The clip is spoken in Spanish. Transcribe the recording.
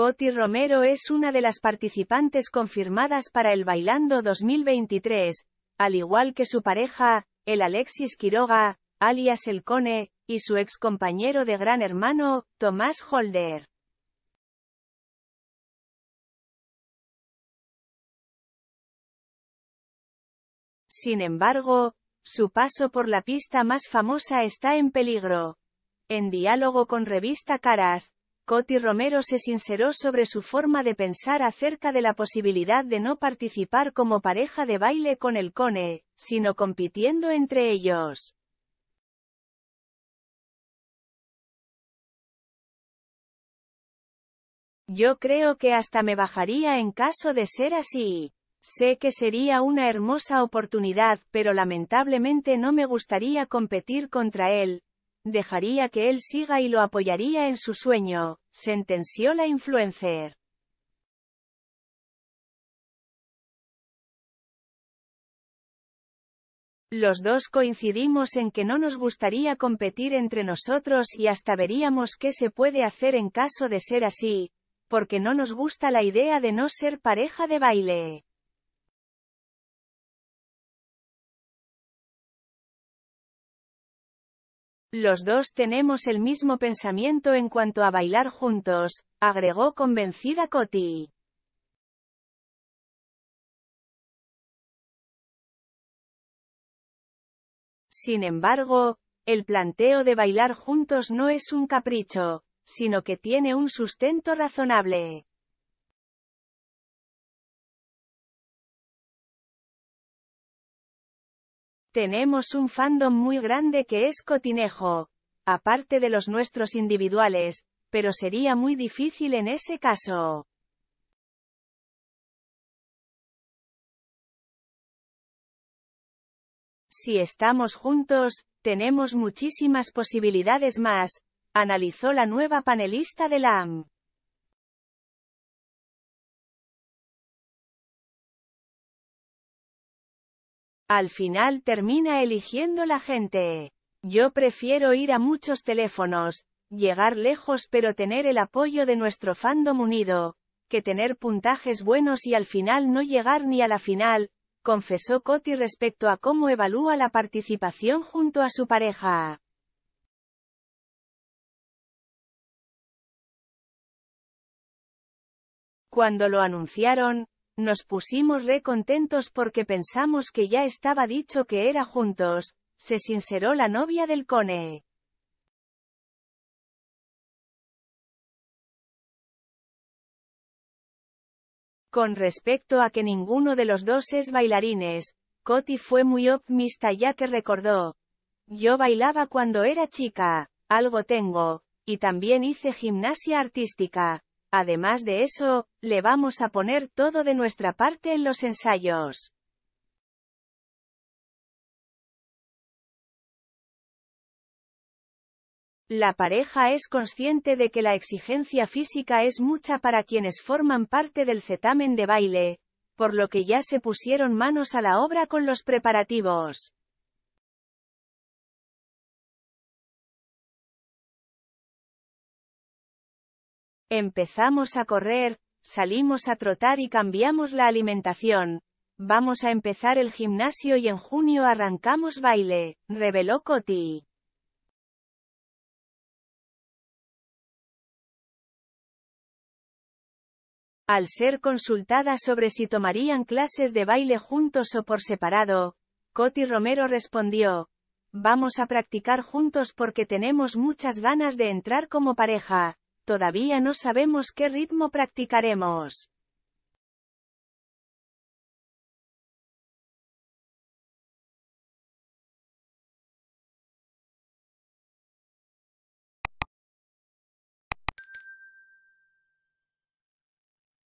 Coti Romero es una de las participantes confirmadas para el Bailando 2023, al igual que su pareja, el Alexis Quiroga, alias El Cone, y su ex compañero de Gran Hermano, Tomás Holder. Sin embargo, su paso por la pista más famosa está en peligro. En diálogo con Revista Caras, Coti Romero se sinceró sobre su forma de pensar acerca de la posibilidad de no participar como pareja de baile con el Cone, sino compitiendo entre ellos. Yo creo que hasta me bajaría en caso de ser así. Sé que sería una hermosa oportunidad, pero lamentablemente no me gustaría competir contra él, Dejaría que él siga y lo apoyaría en su sueño, sentenció la influencer. Los dos coincidimos en que no nos gustaría competir entre nosotros y hasta veríamos qué se puede hacer en caso de ser así, porque no nos gusta la idea de no ser pareja de baile. Los dos tenemos el mismo pensamiento en cuanto a bailar juntos, agregó convencida Coti. Sin embargo, el planteo de bailar juntos no es un capricho, sino que tiene un sustento razonable. Tenemos un fandom muy grande que es Cotinejo. Aparte de los nuestros individuales, pero sería muy difícil en ese caso. Si estamos juntos, tenemos muchísimas posibilidades más, analizó la nueva panelista de LAM. Al final termina eligiendo la gente. Yo prefiero ir a muchos teléfonos, llegar lejos pero tener el apoyo de nuestro fandom unido, que tener puntajes buenos y al final no llegar ni a la final, confesó Coti respecto a cómo evalúa la participación junto a su pareja. Cuando lo anunciaron, nos pusimos re contentos porque pensamos que ya estaba dicho que era juntos, se sinceró la novia del cone. Con respecto a que ninguno de los dos es bailarines, Coti fue muy optimista ya que recordó. Yo bailaba cuando era chica, algo tengo, y también hice gimnasia artística, Además de eso, le vamos a poner todo de nuestra parte en los ensayos. La pareja es consciente de que la exigencia física es mucha para quienes forman parte del cetamen de baile, por lo que ya se pusieron manos a la obra con los preparativos. Empezamos a correr, salimos a trotar y cambiamos la alimentación. Vamos a empezar el gimnasio y en junio arrancamos baile, reveló Coti. Al ser consultada sobre si tomarían clases de baile juntos o por separado, Coti Romero respondió, Vamos a practicar juntos porque tenemos muchas ganas de entrar como pareja, todavía no sabemos qué ritmo practicaremos.